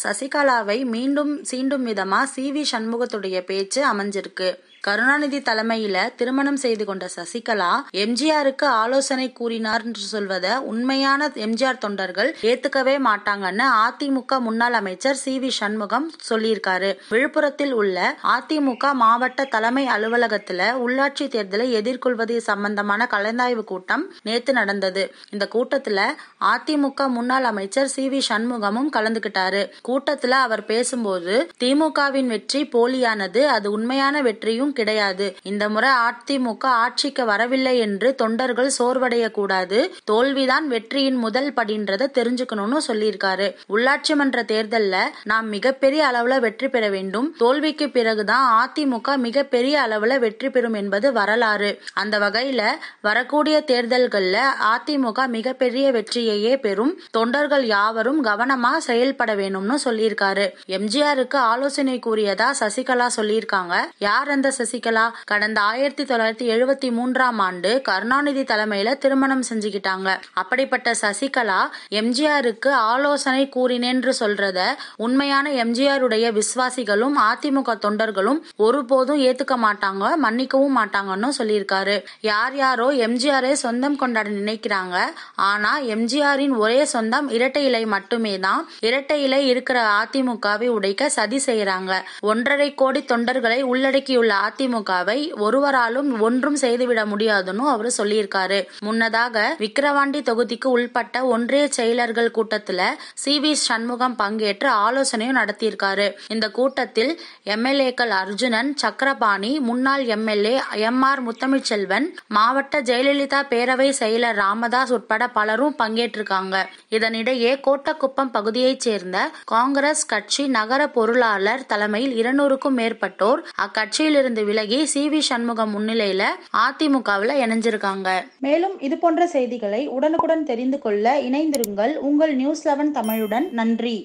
சசிகலாவை மீண்டும் சீண்டும் விதமா சி வி சண்முகத்துடைய பேச்சு அமைஞ்சிருக்கு கருணாநிதி தலைமையில திருமணம் செய்து கொண்ட சசிகலா எம்ஜிஆருக்கு ஆலோசனை கூறினார் என்று சொல்வத உண்மையான எம்ஜிஆர் தொண்டர்கள் ஏத்துக்கவே மாட்டாங்கன்னு அதிமுக முன்னாள் அமைச்சர் சி வி சண்முகம் சொல்லியிருக்காரு விழுப்புரத்தில் உள்ள அதிமுக மாவட்ட தலைமை அலுவலகத்துல உள்ளாட்சி தேர்தலை எதிர்கொள்வது சம்பந்தமான கலந்தாய்வு கூட்டம் நேற்று நடந்தது இந்த கூட்டத்துல அதிமுக முன்னாள் அமைச்சர் சி வி சண்முகமும் கலந்துகிட்டாரு கூட்டத்துல அவர் பேசும்போது திமுகவின் வெற்றி போலியானது அது உண்மையான வெற்றியும் கிடையாது இந்த முறை அதிமுக ஆட்சிக்கு வரவில்லை என்று தொண்டர்கள் சோர்வடைய கூடாது தோல்விதான் வெற்றியின் முதல் படின்றத தெரிஞ்சுக்கணும்னு சொல்லியிருக்காரு உள்ளாட்சி மன்ற தேர்தல்ல நாம் மிகப்பெரிய அளவுல வெற்றி பெற வேண்டும் தோல்விக்கு பிறகுதான் அதிமுக மிகப்பெரிய அளவுல வெற்றி பெறும் என்பது வரலாறு அந்த வகையில வரக்கூடிய தேர்தல்கள்ல அதிமுக மிகப்பெரிய வெற்றியையே பெறும் தொண்டர்கள் யாவரும் கவனமா செயல்பட வேணும்னு சொல்லியிருக்காரு எம்ஜிஆருக்கு ஆலோசனை கூறியதா சசிகலா சொல்லியிருக்காங்க யார் அந்த சசிகலா கடந்த ஆயிரத்தி தொள்ளாயிரத்தி எழுபத்தி மூன்றாம் ஆண்டு கருணாநிதி தலைமையில திருமணம் செஞ்சுக்கிட்டாங்க அப்படிப்பட்ட சசிகலா எம்ஜிஆருக்கு ஆலோசனை கூறினேன்று சொல்றத உண்மையான எம்ஜிஆருடைய விசுவாசிகளும் அதிமுக தொண்டர்களும் ஒருபோதும் ஏத்துக்க மாட்டாங்க மன்னிக்கவும் மாட்டாங்கன்னு சொல்லியிருக்காரு யார் யாரோ எம்ஜிஆரை சொந்தம் கொண்டாட நினைக்கிறாங்க ஆனா எம்ஜிஆரின் ஒரே சொந்தம் இரட்டை இலை மட்டுமே தான் இரட்டை இலை இருக்கிற அதிமுகவை உடைக்க சதி செய்யறாங்க ஒன்றரை கோடி தொண்டர்களை உள்ளடக்கியுள்ள அதிமுகவை ஒருவராலும் ஒன்றும் செய்துவிட முடியாதுன்னு அவரு சொல்லியிருக்காரு முன்னதாக விக்கிரவாண்டி தொகுதிக்கு உள்பட்ட ஒன்றிய செயலர்கள் கூட்டத்துல சி வி சண்முகம் பங்கேற்று ஆலோசனையும் நடத்தியிருக்காரு இந்த கூட்டத்தில் எம்எல்ஏக்கள் அர்ஜுனன் சக்கரபாணி முன்னாள் எம்எல்ஏ எம் ஆர் முத்தமிழ்ச்செல்வன் மாவட்ட ஜெயலலிதா பேரவை செயலர் ராமதாஸ் உட்பட பலரும் பங்கேற்றிருக்காங்க இதனிடையே கோட்டக்குப்பம் பகுதியைச் சேர்ந்த காங்கிரஸ் கட்சி நகர பொருளாளர் தலைமையில் இருநூறுக்கும் மேற்பட்டோர் அக்கட்சியிலிருந்து இருந்து விலகி சி வி சண்முகம் முன்னிலையில அதிமுகவில் இணைஞ்சிருக்காங்க மேலும் இது போன்ற செய்திகளை உடனுக்குடன் தெரிந்து கொள்ள இணைந்திருங்கள் உங்கள் நியூஸ் லெவன் தமிழுடன் நன்றி